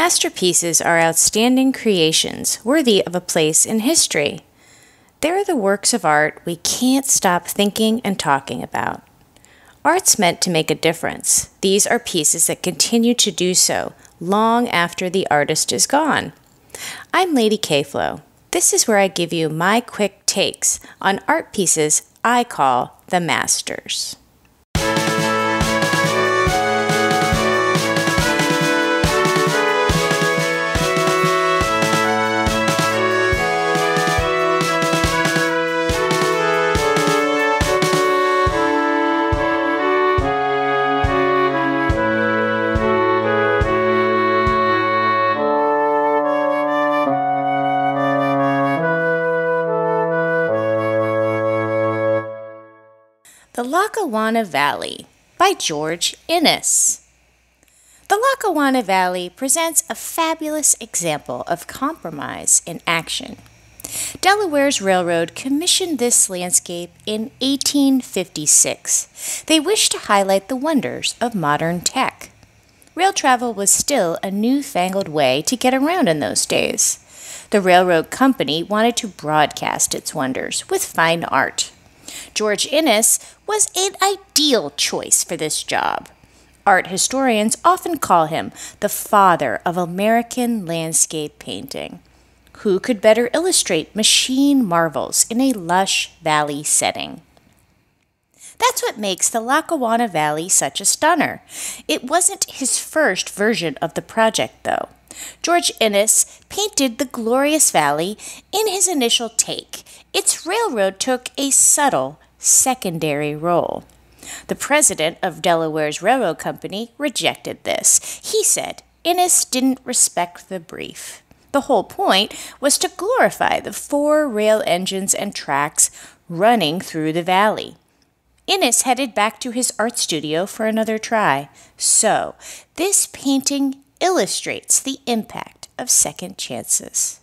Masterpieces are outstanding creations worthy of a place in history. They're the works of art we can't stop thinking and talking about. Art's meant to make a difference. These are pieces that continue to do so long after the artist is gone. I'm Lady Kayflo. This is where I give you my quick takes on art pieces I call the masters. Lackawanna Valley by George Innes. The Lackawanna Valley presents a fabulous example of compromise in action. Delaware's railroad commissioned this landscape in 1856. They wished to highlight the wonders of modern tech. Rail travel was still a newfangled way to get around in those days. The railroad company wanted to broadcast its wonders with fine art. George Innes was an ideal choice for this job. Art historians often call him the father of American landscape painting. Who could better illustrate machine marvels in a lush valley setting? That's what makes the Lackawanna Valley such a stunner. It wasn't his first version of the project, though. George Innes painted the glorious valley in his initial take. Its railroad took a subtle secondary role. The president of Delaware's railroad company rejected this. He said Innes didn't respect the brief. The whole point was to glorify the four rail engines and tracks running through the valley. Innes headed back to his art studio for another try. So, this painting illustrates the impact of second chances.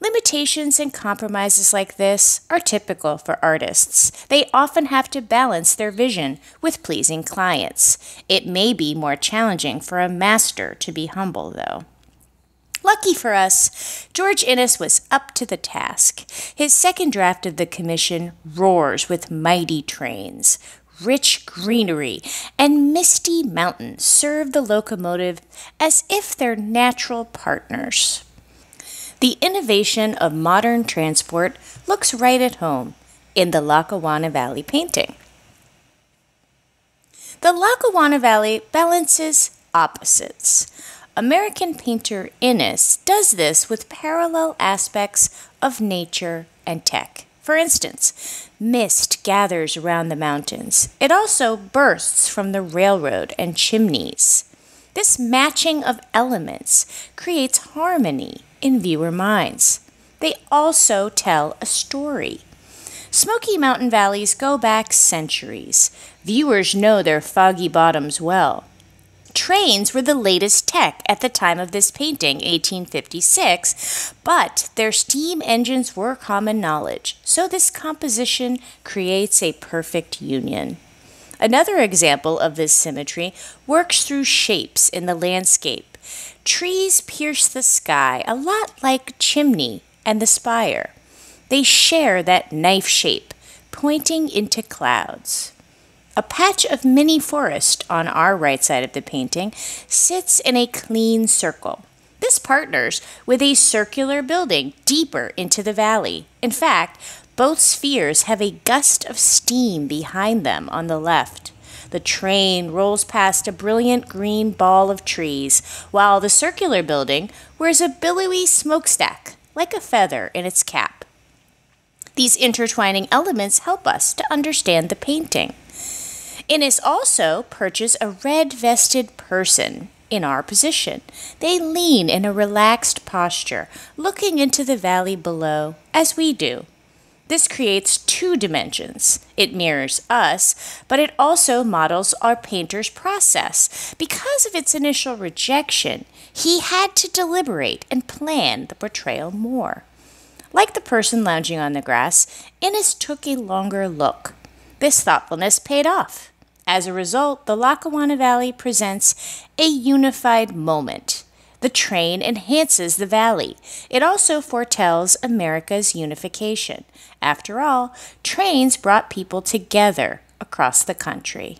Limitations and compromises like this are typical for artists. They often have to balance their vision with pleasing clients. It may be more challenging for a master to be humble, though. Lucky for us, George Innes was up to the task. His second draft of the commission roars with mighty trains, rich greenery, and misty mountains serve the locomotive as if they're natural partners. The innovation of modern transport looks right at home in the Lackawanna Valley painting. The Lackawanna Valley balances opposites. American painter Innes does this with parallel aspects of nature and tech. For instance, mist gathers around the mountains. It also bursts from the railroad and chimneys. This matching of elements creates harmony in viewer minds. They also tell a story. Smoky Mountain valleys go back centuries. Viewers know their foggy bottoms well. Trains were the latest tech at the time of this painting, 1856, but their steam engines were common knowledge, so this composition creates a perfect union. Another example of this symmetry works through shapes in the landscape. Trees pierce the sky, a lot like chimney and the spire. They share that knife shape, pointing into clouds. A patch of mini forest on our right side of the painting sits in a clean circle. This partners with a circular building deeper into the valley. In fact, both spheres have a gust of steam behind them on the left. The train rolls past a brilliant green ball of trees, while the circular building wears a billowy smokestack like a feather in its cap. These intertwining elements help us to understand the painting. Innis also perches a red vested person in our position. They lean in a relaxed posture, looking into the valley below, as we do. This creates two dimensions. It mirrors us, but it also models our painter's process. Because of its initial rejection, he had to deliberate and plan the portrayal more. Like the person lounging on the grass, Innes took a longer look. This thoughtfulness paid off. As a result, the Lackawanna Valley presents a unified moment. The train enhances the valley. It also foretells America's unification. After all, trains brought people together across the country.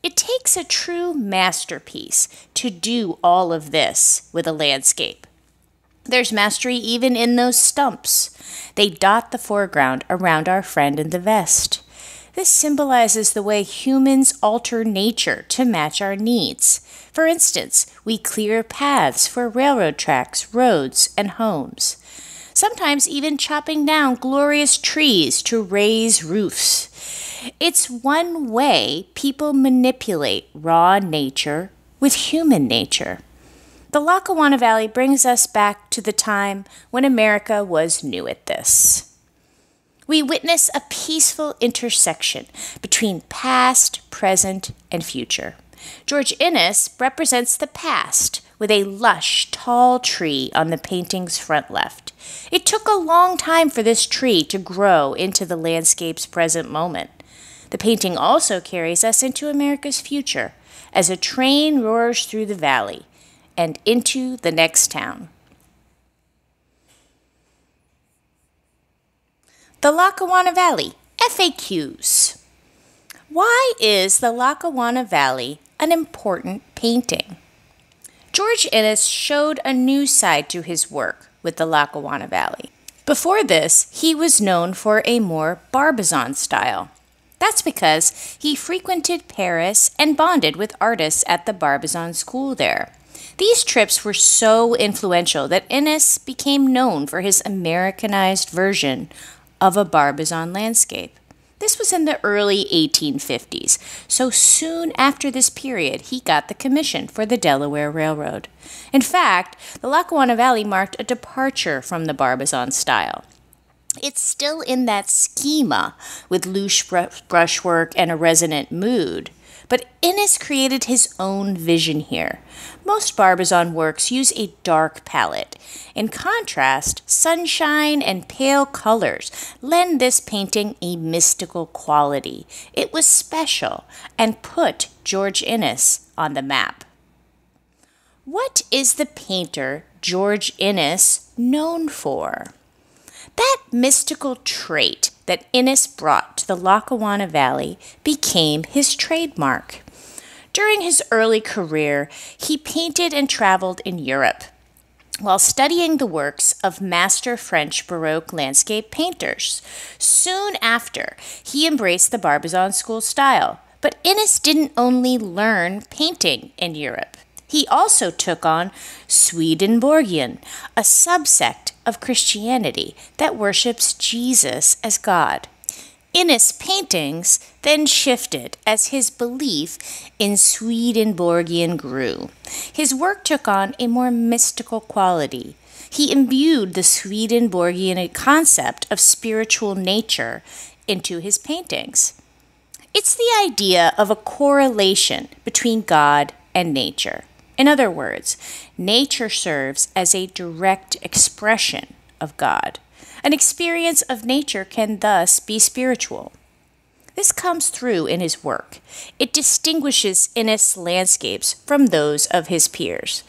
It takes a true masterpiece to do all of this with a landscape. There's mastery even in those stumps. They dot the foreground around our friend in the vest. This symbolizes the way humans alter nature to match our needs. For instance, we clear paths for railroad tracks, roads, and homes. Sometimes even chopping down glorious trees to raise roofs. It's one way people manipulate raw nature with human nature. The Lackawanna Valley brings us back to the time when America was new at this we witness a peaceful intersection between past, present, and future. George Innes represents the past with a lush, tall tree on the painting's front left. It took a long time for this tree to grow into the landscape's present moment. The painting also carries us into America's future as a train roars through the valley and into the next town. The Lackawanna Valley FAQs. Why is the Lackawanna Valley an important painting? George Innes showed a new side to his work with the Lackawanna Valley. Before this, he was known for a more Barbizon style. That's because he frequented Paris and bonded with artists at the Barbizon School there. These trips were so influential that Innes became known for his Americanized version of a Barbizon landscape. This was in the early 1850s, so soon after this period, he got the commission for the Delaware Railroad. In fact, the Lackawanna Valley marked a departure from the Barbizon style. It's still in that schema with loose brushwork and a resonant mood, but Innes created his own vision here, most Barbizon works use a dark palette. In contrast, sunshine and pale colors lend this painting a mystical quality. It was special and put George Innes on the map. What is the painter George Innes known for? That mystical trait that Innes brought to the Lackawanna Valley became his trademark. During his early career, he painted and traveled in Europe while studying the works of master French Baroque landscape painters. Soon after, he embraced the Barbizon school style. But Innes didn't only learn painting in Europe. He also took on Swedenborgian, a subsect of Christianity that worships Jesus as God in his paintings then shifted as his belief in Swedenborgian grew. His work took on a more mystical quality. He imbued the Swedenborgian concept of spiritual nature into his paintings. It's the idea of a correlation between God and nature. In other words, nature serves as a direct expression of God. An experience of nature can thus be spiritual. This comes through in his work. It distinguishes Innes' landscapes from those of his peers.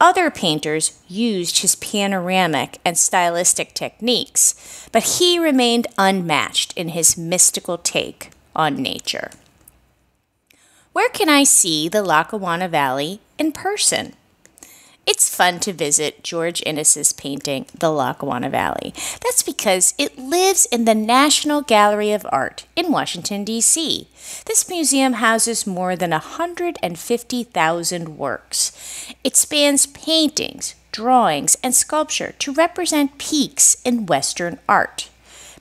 Other painters used his panoramic and stylistic techniques, but he remained unmatched in his mystical take on nature. Where can I see the Lackawanna Valley in person? it's fun to visit George Innes's painting, The Lackawanna Valley. That's because it lives in the National Gallery of Art in Washington, D.C. This museum houses more than 150,000 works. It spans paintings, drawings, and sculpture to represent peaks in Western art.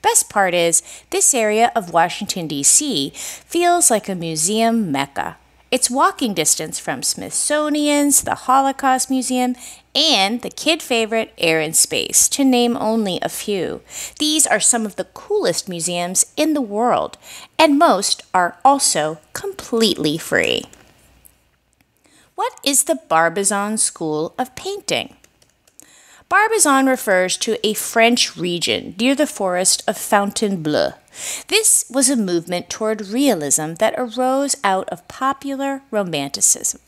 Best part is, this area of Washington, D.C. feels like a museum mecca it's walking distance from Smithsonian's, the Holocaust Museum, and the kid favorite Air and Space, to name only a few. These are some of the coolest museums in the world, and most are also completely free. What is the Barbizon School of Painting? Barbizon refers to a French region near the forest of Fontainebleau. This was a movement toward realism that arose out of popular Romanticism.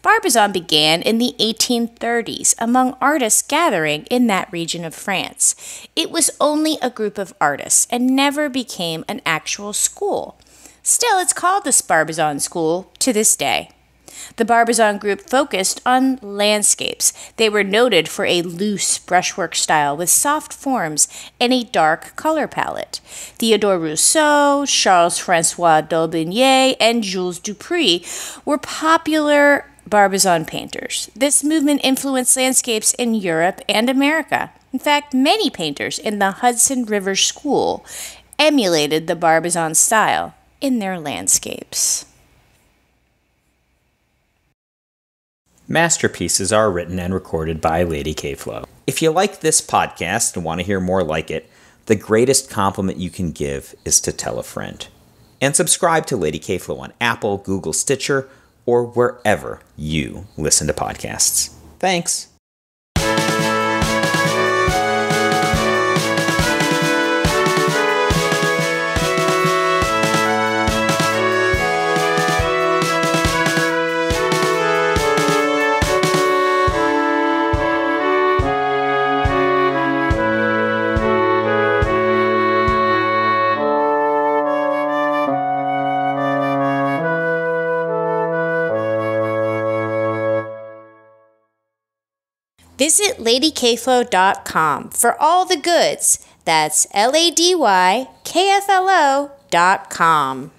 Barbizon began in the 1830s among artists gathering in that region of France. It was only a group of artists and never became an actual school. Still, it's called the Barbizon School to this day. The Barbizon group focused on landscapes. They were noted for a loose brushwork style with soft forms and a dark color palette. Theodore Rousseau, Charles Francois d'Aubigné, and Jules Dupree were popular Barbizon painters. This movement influenced landscapes in Europe and America. In fact, many painters in the Hudson River School emulated the Barbizon style in their landscapes. Masterpieces are written and recorded by Lady K Flow. If you like this podcast and want to hear more like it, the greatest compliment you can give is to tell a friend. And subscribe to Lady K Flow on Apple, Google, Stitcher, or wherever you listen to podcasts. Thanks. Visit ladykflo.com for all the goods. That's L A D Y K F L O dot com.